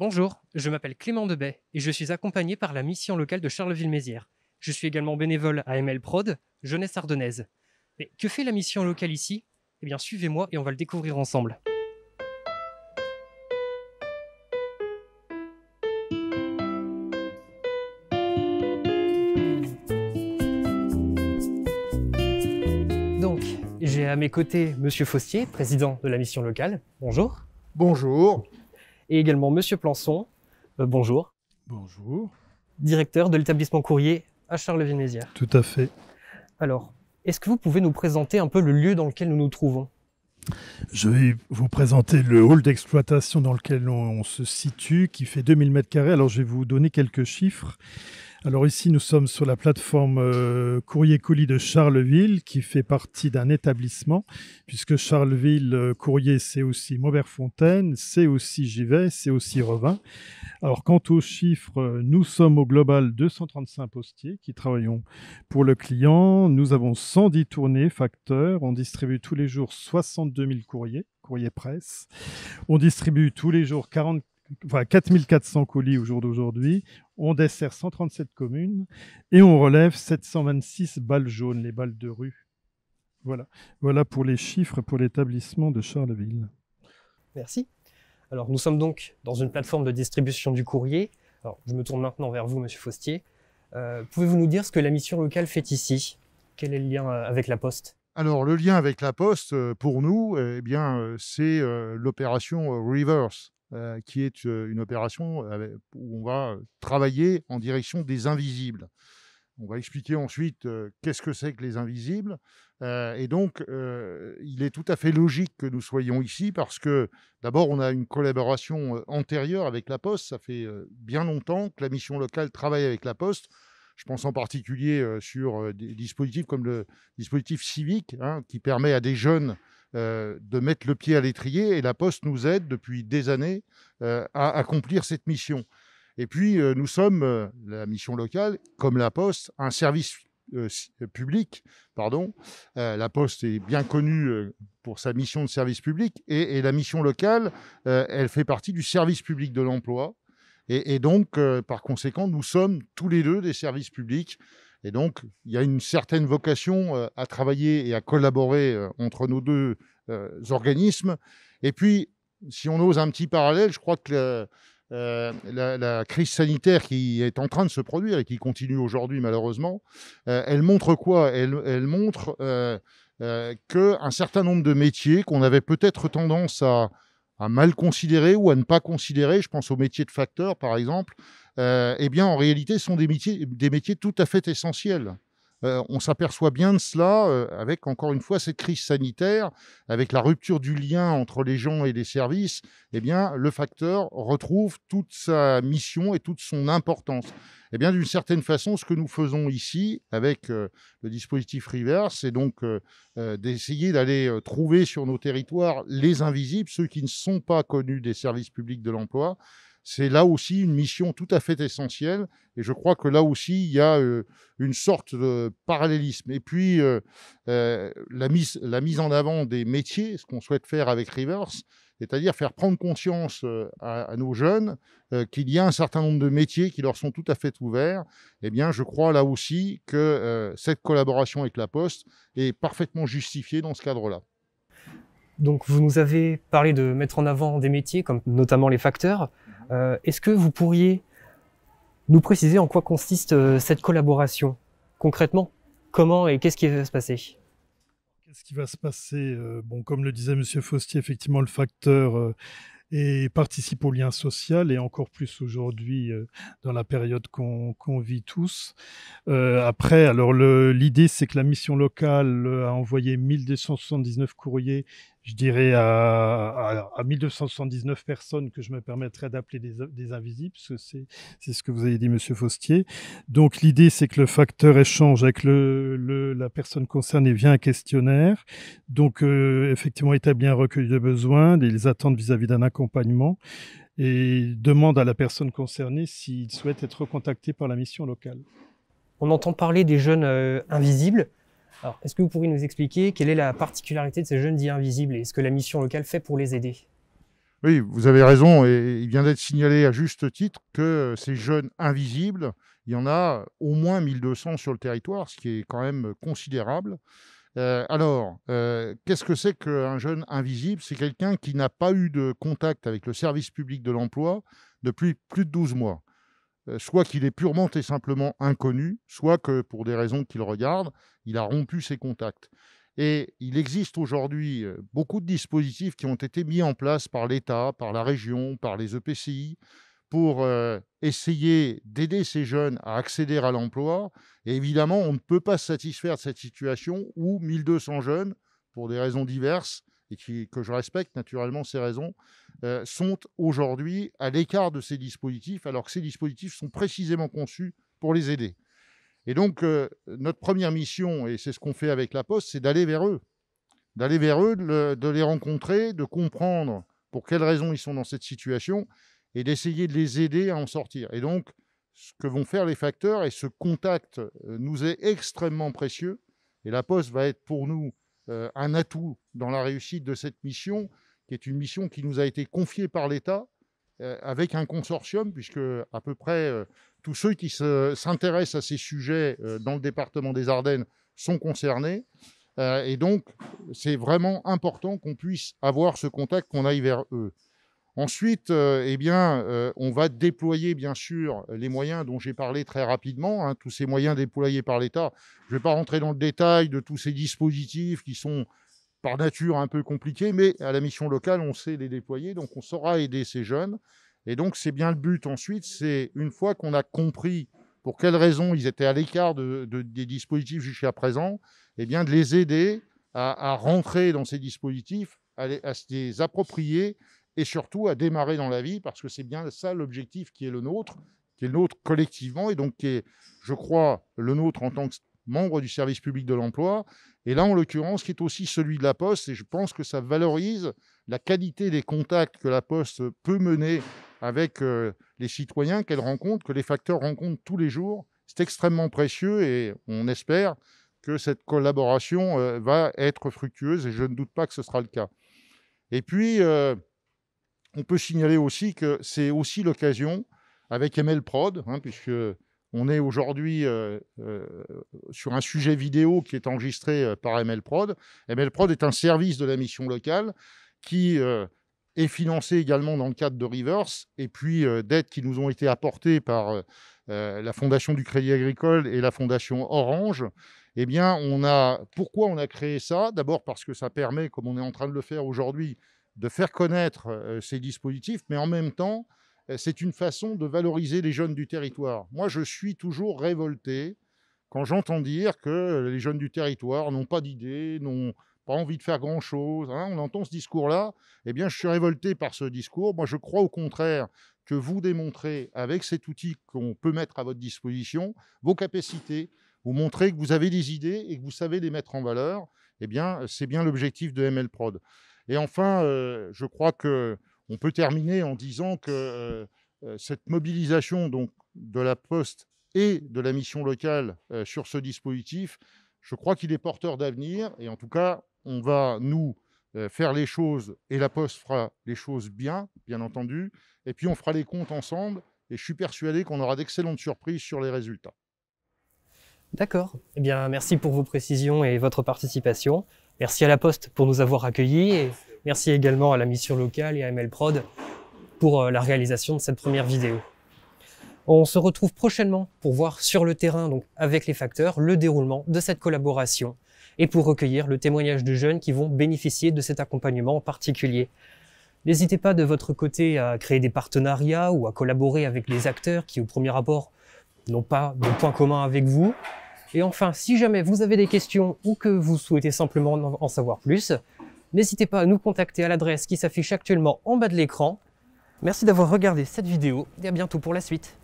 Bonjour, je m'appelle Clément Debay et je suis accompagné par la mission locale de Charleville-Mézières. Je suis également bénévole à ML Prod, Jeunesse Ardennaise. Mais que fait la mission locale ici Eh bien, suivez-moi et on va le découvrir ensemble. Donc, j'ai à mes côtés Monsieur Faustier, président de la mission locale. Bonjour. Bonjour et également Monsieur Plançon. Euh, bonjour. Bonjour. Directeur de l'établissement courrier à Charleville-Mézières. Tout à fait. Alors, est-ce que vous pouvez nous présenter un peu le lieu dans lequel nous nous trouvons je vais vous présenter le hall d'exploitation dans lequel on, on se situe, qui fait 2000 m2. Alors, je vais vous donner quelques chiffres. Alors ici, nous sommes sur la plateforme euh, Courrier Colis de Charleville, qui fait partie d'un établissement, puisque Charleville euh, Courrier, c'est aussi Maubert-Fontaine, c'est aussi Givet, c'est aussi Revin. Alors quant aux chiffres, euh, nous sommes au global 235 postiers qui travaillons pour le client. Nous avons 110 tournées facteurs. On distribue tous les jours 62 000 courriers, courriers presse. On distribue tous les jours 40 enfin 4400 colis au jour d'aujourd'hui. On dessert 137 communes et on relève 726 balles jaunes, les balles de rue. Voilà, voilà pour les chiffres pour l'établissement de Charleville. Merci. Alors nous sommes donc dans une plateforme de distribution du courrier. je me tourne maintenant vers vous, Monsieur Faustier. Euh, pouvez-vous nous dire ce que la mission locale fait ici Quel est le lien euh, avec la Poste alors, le lien avec la Poste, euh, pour nous, eh bien, c'est l'opération Reverse. Euh, qui est euh, une opération euh, où on va travailler en direction des invisibles. On va expliquer ensuite qu'est-ce que c'est que les invisibles. et donc, il est tout à fait logique que nous soyons ici parce que d'abord, on a une collaboration antérieure avec la Poste. Ça fait bien longtemps que la mission locale travaille avec la Poste. Je pense en particulier sur des dispositifs comme le dispositif civique, hein, qui permet à des jeunes euh, de mettre le pied à l'étrier et la Poste nous aide depuis des années euh, à accomplir cette mission. Et puis, euh, nous sommes, la mission locale, comme la Poste, un service public. Pardon. la Poste est bien connue pour sa mission de service public et, la mission locale, elle fait partie du service public de l'emploi. et donc, par conséquent, nous sommes tous les deux des services publics. Et donc, il y a une certaine vocation euh, à travailler et à collaborer euh, entre nos deux euh, organismes. Et puis, si on ose un petit parallèle, je crois que la, crise sanitaire qui est en train de se produire et qui continue aujourd'hui malheureusement, elle montre quoi elle, montre qu'un certain nombre de métiers qu'on avait peut-être tendance à à mal considérer ou à ne pas considérer, je pense aux métiers de facteur par exemple, euh, eh bien en réalité sont des métiers, des métiers tout à fait essentiels on s'aperçoit bien de cela avec, encore une fois, cette crise sanitaire, avec la rupture du lien entre les gens et les services, eh bien, le facteur retrouve toute sa mission et toute son importance. Eh bien, d'une certaine façon, ce que nous faisons ici avec le dispositif Reverse, c'est donc d'essayer d'aller trouver sur nos territoires les invisibles, ceux qui ne sont pas connus des services publics de l'emploi, c'est là aussi une mission tout à fait essentielle. Et je crois que là aussi, il y a une sorte de parallélisme. Et puis, la, mise, en avant des métiers, ce qu'on souhaite faire avec Rivers, c'est-à-dire faire prendre conscience à, nos jeunes qu'il y a un certain nombre de métiers qui leur sont tout à fait ouverts, eh bien, je crois là aussi que cette collaboration avec la Poste est parfaitement justifiée dans ce cadre-là. Donc, vous nous avez parlé de mettre en avant des métiers, comme notamment les facteurs. Euh, est-ce que vous pourriez nous préciser en quoi consiste euh, cette collaboration concrètement Comment et qu'est-ce qui va se passer Qu'est-ce qui va se passer euh, Bon, comme le disait M. Faustier, effectivement, le facteur et participe au lien social et encore plus aujourd'hui dans la période qu'on vit tous. après, alors l'idée c'est que la mission locale a envoyé 1279 courriers je dirais, à, 1279 personnes que je me permettrais d'appeler des, invisibles, parce que c'est ce que vous avez dit, Monsieur Faustier. Donc l'idée, c'est que le facteur échange avec le, la personne concernée vient un questionnaire, donc euh, effectivement établit un recueil de besoins, des attentes vis-à-vis d'un accompagnement, et demande à la personne concernée s'il souhaite être contacté par la mission locale. On entend parler des jeunes euh, invisibles est-ce que vous pourriez nous expliquer quelle est la particularité de ces jeunes dits invisibles et ce que la mission locale fait pour les aider Oui, vous avez raison, et il vient d'être signalé à juste titre que ces jeunes invisibles, il y en a au moins 1200 sur le territoire, ce qui est quand même considérable. Euh, alors, euh, qu'est-ce que c'est qu'un jeune invisible C'est quelqu'un qui n'a pas eu de contact avec le service public de l'emploi depuis plus de 12 mois. Euh, soit qu'il est purement et simplement inconnu, soit que pour des raisons qu'il regarde, il a rompu ses contacts. Et il existe aujourd'hui euh, beaucoup de dispositifs qui ont été mis en place par l'État, par la région, par les EPCI, pour euh, essayer d'aider ces jeunes à accéder à l'emploi. Et évidemment, on ne peut pas se satisfaire de cette situation où 1200 jeunes, pour des raisons diverses, et qui, que je respecte naturellement ces raisons, euh, sont aujourd'hui à l'écart de ces dispositifs, alors que ces dispositifs sont précisément conçus pour les aider. Et donc, euh, notre première mission, et c'est ce qu'on fait avec la Poste, c'est d'aller vers eux, d'aller vers eux, de, les rencontrer, de comprendre pour quelles raisons ils sont dans cette situation, et d'essayer de les aider à en sortir. Et donc, ce que vont faire les facteurs et ce contact euh, nous est extrêmement précieux. Et la Poste va être pour nous euh, un atout dans la réussite de cette mission, qui est une mission qui nous a été confiée par l'État euh, avec un consortium, puisque à peu près euh, tous ceux qui s'intéressent à ces sujets dans le département des Ardennes sont concernés. et donc, c'est vraiment important qu'on puisse avoir ce contact, qu'on aille vers eux. Ensuite, euh, eh bien, euh, on va déployer, bien sûr, les moyens dont j'ai parlé très rapidement, hein, tous ces moyens déployés par l'État. Je ne vais pas rentrer dans le détail de tous ces dispositifs qui sont par nature un peu compliqués, mais à la mission locale, on sait les déployer, donc on saura aider ces jeunes. Et donc, c'est bien le but ensuite, c'est une fois qu'on a compris pour quelles raisons ils étaient à l'écart des dispositifs jusqu'à présent, eh bien, de les aider à, rentrer dans ces dispositifs, à, à se les approprier et surtout à démarrer dans la vie, parce que c'est bien ça l'objectif qui est le nôtre, qui est le nôtre collectivement, et donc qui est, je crois, le nôtre en tant que membre du service public de l'emploi, et là, en l'occurrence, qui est aussi celui de la Poste, et je pense que ça valorise la qualité des contacts que la Poste peut mener avec euh, les citoyens qu'elle rencontre, que les facteurs rencontrent tous les jours. C'est extrêmement précieux et on espère que cette collaboration euh, va être fructueuse et je ne doute pas que ce sera le cas. Et puis, euh, on peut signaler aussi que c'est aussi l'occasion, avec ML Prod, hein, puisque on est aujourd'hui euh, euh, sur un sujet vidéo qui est enregistré euh, par ML Prod. ML Prod est un service de la mission locale qui est financé également dans le cadre de Reverse et puis d'aides qui nous ont été apportées par la Fondation du Crédit Agricole et la Fondation Orange. Eh bien, on a, pourquoi on a créé ça D'abord parce que ça permet, comme on est en train de le faire aujourd'hui, de faire connaître euh, ces dispositifs, mais en même temps, euh, c'est une façon de valoriser les jeunes du territoire. Moi, je suis toujours révolté quand j'entends dire que euh, les jeunes du territoire n'ont pas d'idées, n'ont pas envie de faire grand-chose. Hein. On entend ce discours-là. Eh bien, je suis révolté par ce discours. Moi, je crois au contraire que vous démontrez, avec cet outil qu'on peut mettre à votre disposition, vos capacités, vous montrez que vous avez des idées et que vous savez les mettre en valeur. Eh bien, c'est bien l'objectif de MLprod. Et enfin, euh, je crois qu'on peut terminer en disant que euh, euh, cette mobilisation donc, de la Poste et de la mission locale sur ce dispositif, je crois qu'il est porteur d'avenir. Et en tout cas, on va, nous, faire les choses et la Poste fera les choses bien, bien entendu. Et puis on fera les comptes ensemble et je suis persuadé qu'on aura d'excellentes surprises sur les résultats. D'accord. Eh bien, merci pour vos précisions et votre participation. Merci à La Poste pour nous avoir accueillis et merci également à la mission locale et à MLPROD pour euh, la réalisation de cette première vidéo. On se retrouve prochainement pour voir sur le terrain, donc avec les facteurs, le déroulement de cette collaboration et pour recueillir le témoignage de jeunes qui vont bénéficier de cet accompagnement en particulier. N'hésitez pas de votre côté à créer des partenariats ou à collaborer avec les acteurs qui au premier rapport, n'ont pas de point commun avec vous. Et enfin, si jamais vous avez des questions ou que vous souhaitez simplement en savoir plus, n'hésitez pas à nous contacter à l'adresse qui s'affiche actuellement en bas de l'écran. Merci d'avoir regardé cette vidéo et à bientôt pour la suite.